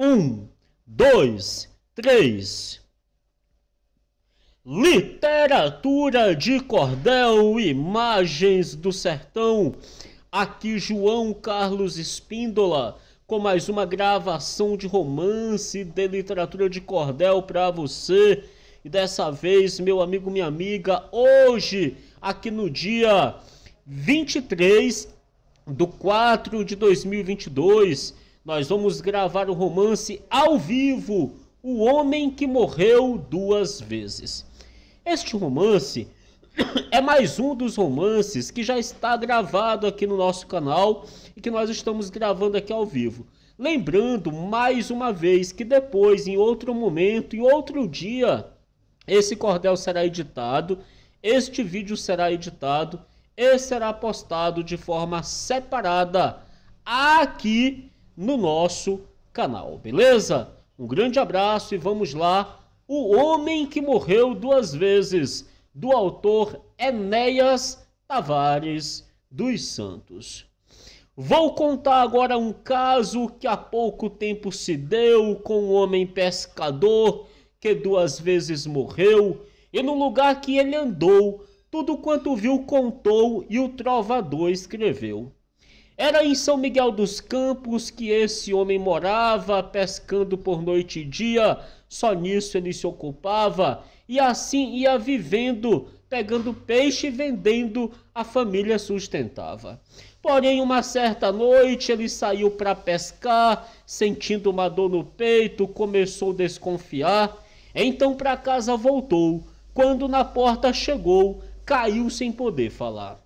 Um, dois, três. Literatura de cordel, imagens do sertão. Aqui João Carlos Espíndola com mais uma gravação de romance de literatura de cordel para você. E dessa vez, meu amigo, minha amiga, hoje, aqui no dia 23 do 4 de 2022, nós vamos gravar o romance ao vivo O Homem que Morreu Duas Vezes. Este romance é mais um dos romances que já está gravado aqui no nosso canal e que nós estamos gravando aqui ao vivo. Lembrando mais uma vez que depois, em outro momento, em outro dia, esse cordel será editado, este vídeo será editado e será postado de forma separada aqui no nosso canal, beleza? Um grande abraço e vamos lá. O Homem que Morreu Duas Vezes, do autor Enéas Tavares dos Santos. Vou contar agora um caso que há pouco tempo se deu com um homem pescador que duas vezes morreu, e no lugar que ele andou, tudo quanto viu contou e o trovador escreveu. Era em São Miguel dos Campos que esse homem morava, pescando por noite e dia, só nisso ele se ocupava, e assim ia vivendo, pegando peixe e vendendo, a família sustentava. Porém, uma certa noite ele saiu para pescar, sentindo uma dor no peito, começou a desconfiar, então para casa voltou. Quando na porta chegou, caiu sem poder falar.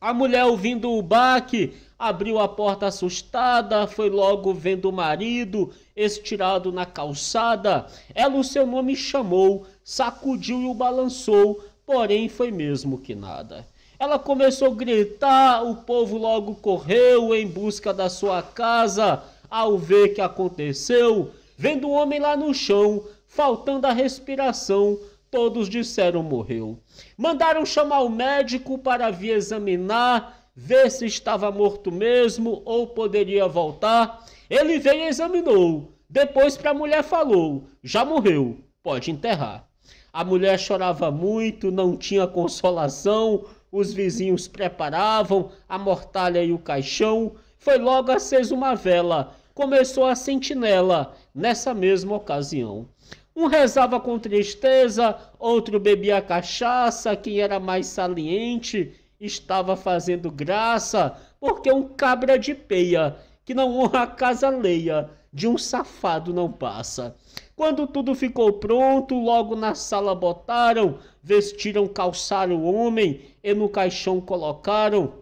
A mulher, ouvindo o baque, abriu a porta assustada, foi logo vendo o marido estirado na calçada. Ela o seu nome chamou, sacudiu e o balançou, porém foi mesmo que nada. Ela começou a gritar, o povo logo correu em busca da sua casa. Ao ver que aconteceu, vendo o homem lá no chão, faltando a respiração, todos disseram morreu. Mandaram chamar o médico para vir examinar ver se estava morto mesmo ou poderia voltar. Ele veio e examinou. Depois para a mulher falou: já morreu, pode enterrar. A mulher chorava muito, não tinha consolação, os vizinhos preparavam a mortalha e o caixão. Foi logo acesa uma vela, começou a sentinela nessa mesma ocasião. Um rezava com tristeza, outro bebia cachaça, quem era mais saliente estava fazendo graça porque um cabra de peia que não honra a casa leia de um safado não passa. Quando tudo ficou pronto, logo na sala botaram, vestiram, calçaram o homem e no caixão colocaram.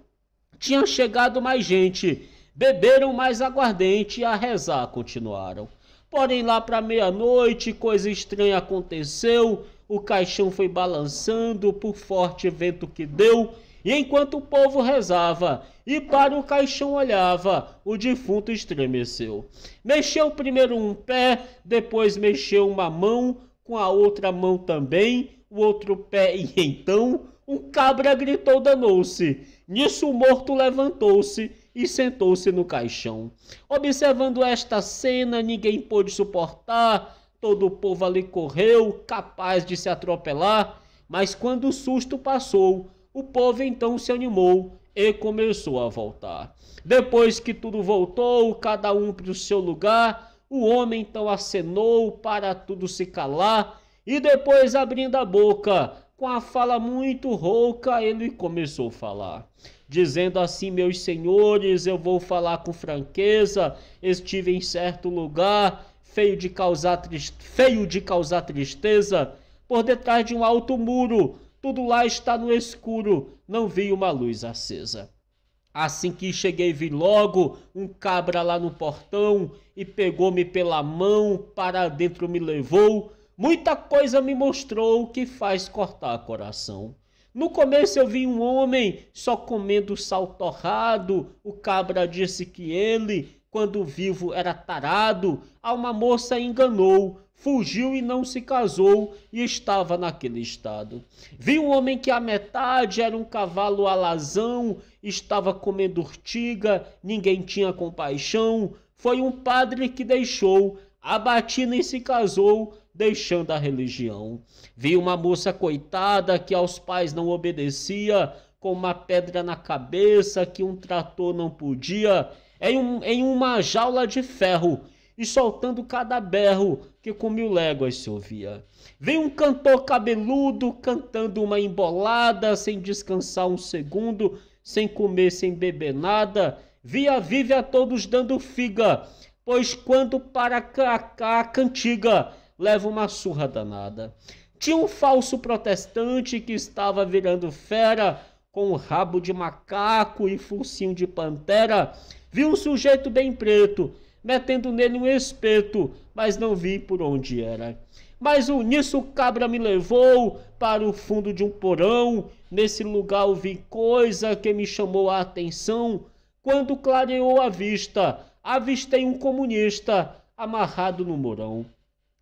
Tinha chegado mais gente, beberam mais aguardente e a rezar continuaram. Porém, lá para meia-noite, coisa estranha aconteceu. O caixão foi balançando por forte vento que deu e enquanto o povo rezava e para o caixão olhava, o defunto estremeceu. Mexeu primeiro um pé, depois mexeu uma mão, com a outra mão também, o outro pé, e então um cabra gritou: danou-se. Nisso o morto levantou-se e sentou-se no caixão. Observando esta cena, ninguém pôde suportar, todo o povo ali correu, capaz de se atropelar, mas quando o susto passou, o povo então se animou e começou a voltar. Depois que tudo voltou, cada um para o seu lugar, o homem então acenou para tudo se calar, e depois, abrindo a boca, com a fala muito rouca, ele começou a falar, dizendo assim: Meus senhores, eu vou falar com franqueza, estive em certo lugar, feio de causar, feio de causar tristeza, por detrás de um alto muro tudo lá está no escuro, não vi uma luz acesa. Assim que cheguei, vi logo um cabra lá no portão e pegou-me pela mão, para dentro me levou. Muita coisa me mostrou que faz cortar coração. No começo eu vi um homem só comendo sal torrado. O cabra disse que ele, quando vivo, era tarado. A uma moça enganou fugiu e não se casou e estava naquele estado. Vi um homem que a metade era um cavalo alazão, estava comendo urtiga, ninguém tinha compaixão. Foi um padre que deixou, abatido e se casou, deixando a religião. Vi uma moça coitada que aos pais não obedecia, com uma pedra na cabeça que um trator não podia, em, um, em uma jaula de ferro e soltando cada berro que com mil léguas se ouvia. Vem um cantor cabeludo cantando uma embolada, sem descansar um segundo, sem comer, sem beber nada. Via vive a todos dando figa, pois quando para cá, a cantiga, leva uma surra danada. Tinha um falso protestante que estava virando fera, com rabo de macaco e focinho de pantera. Viu um sujeito bem preto, metendo nele um espeto, mas não vi por onde era. Mas o nisso cabra me levou para o fundo de um porão. Nesse lugar vi coisa que me chamou a atenção. Quando clareou a vista, avistei um comunista amarrado no morão,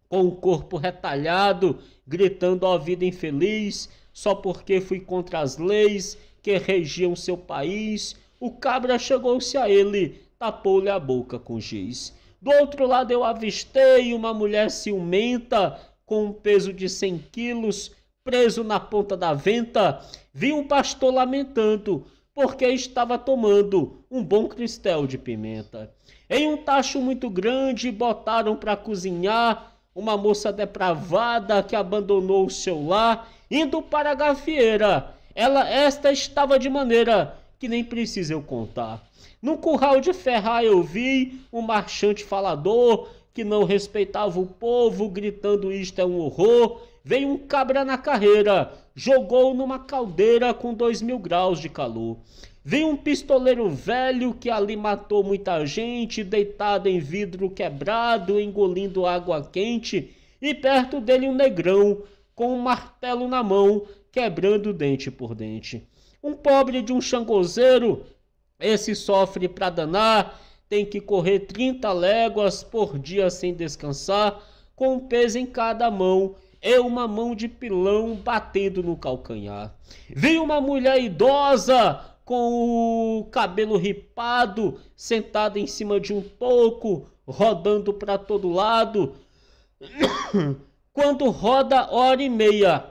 com o corpo retalhado, gritando a vida infeliz, só porque fui contra as leis que regiam seu país. O cabra chegou-se a ele, tapou-lhe a boca com giz. Do outro lado eu avistei uma mulher ciumenta com um peso de 100 quilos preso na ponta da venta. Vi um pastor lamentando porque estava tomando um bom cristel de pimenta. Em um tacho muito grande botaram para cozinhar uma moça depravada que abandonou o seu lar, indo para a gafieira. Ela esta estava de maneira que nem precisa eu contar. Num curral de ferrar eu vi um marchante falador que não respeitava o povo, gritando isto é um horror. Veio um cabra na carreira, jogou numa caldeira com dois mil graus de calor. Veio um pistoleiro velho que ali matou muita gente, deitado em vidro quebrado, engolindo água quente, e perto dele um negrão, com um martelo na mão, quebrando dente por dente. Um pobre de um xangozeiro, esse sofre para danar, tem que correr 30 léguas por dia sem descansar, com um peso em cada mão e uma mão de pilão batendo no calcanhar. Vi uma mulher idosa com o cabelo ripado, sentada em cima de um toco, rodando para todo lado. Quando roda hora e meia,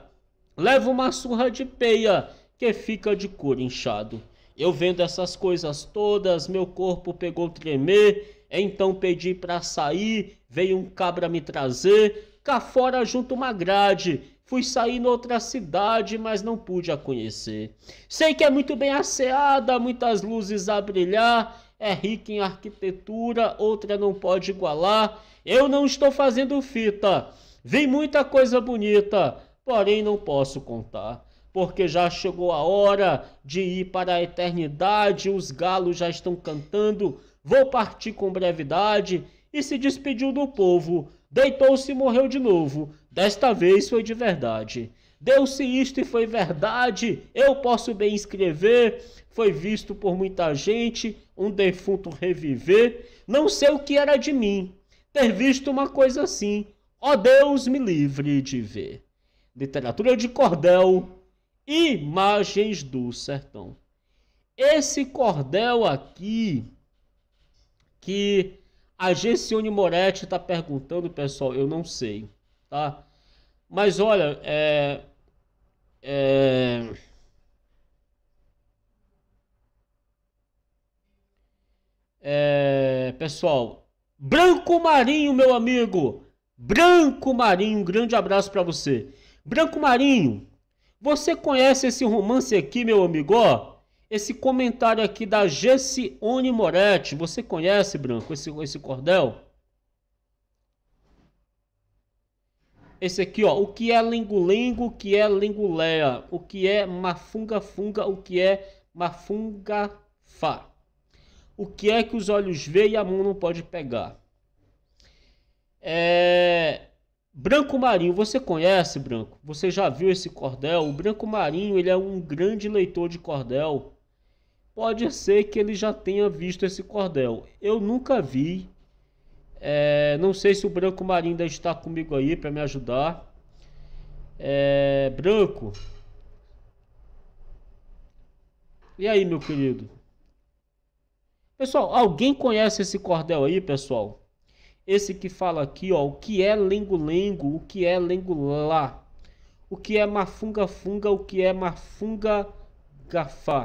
leva uma surra de peia que fica de cor inchado. Eu vendo essas coisas todas, meu corpo pegou tremer, então pedi para sair, veio um cabra me trazer, cá fora junto uma grade, fui sair noutra cidade, mas não pude a conhecer. Sei que é muito bem asseada, muitas luzes a brilhar, é rica em arquitetura, outra não pode igualar. Eu não estou fazendo fita, vi muita coisa bonita, porém não posso contar porque já chegou a hora de ir para a eternidade, os galos já estão cantando, vou partir com brevidade. E se despediu do povo, deitou-se e morreu de novo. Desta vez foi de verdade. Deu-se isto e foi verdade, eu posso bem escrever. Foi visto por muita gente, um defunto reviver. Não sei o que era de mim, ter visto uma coisa assim. Ó oh, Deus, me livre de ver. Literatura de cordel, Imagens do Sertão. Esse cordel aqui que a Gessione Moretti está perguntando, pessoal, eu não sei, tá? Mas olha, é, é... É, pessoal, Branco Marinho, meu amigo, Branco Marinho, um grande abraço para você. Branco Marinho, você conhece esse romance aqui, meu amigo? esse comentário aqui da Gessione Moretti. Você conhece, Branco, esse, esse cordel? Esse aqui, ó. O que é lingolingo, o que é linguléia, o que é mafunga-funga, o que é mafunga-fá. O que é que os olhos veem e a mão não pode pegar? É, Branco Marinho, você conhece Branco? Você já viu esse cordel? O Branco Marinho, ele é um grande leitor de cordel. Pode ser que ele já tenha visto esse cordel. Eu nunca vi. É, não sei se o Branco Marinho ainda está comigo aí para me ajudar. É, branco. E aí, meu querido? Pessoal, alguém conhece esse cordel aí, pessoal? Esse que fala aqui, ó, o que é lengo-lengo, o que é lengo lá, o que é mafunga-funga, o que é mafunga-gafá.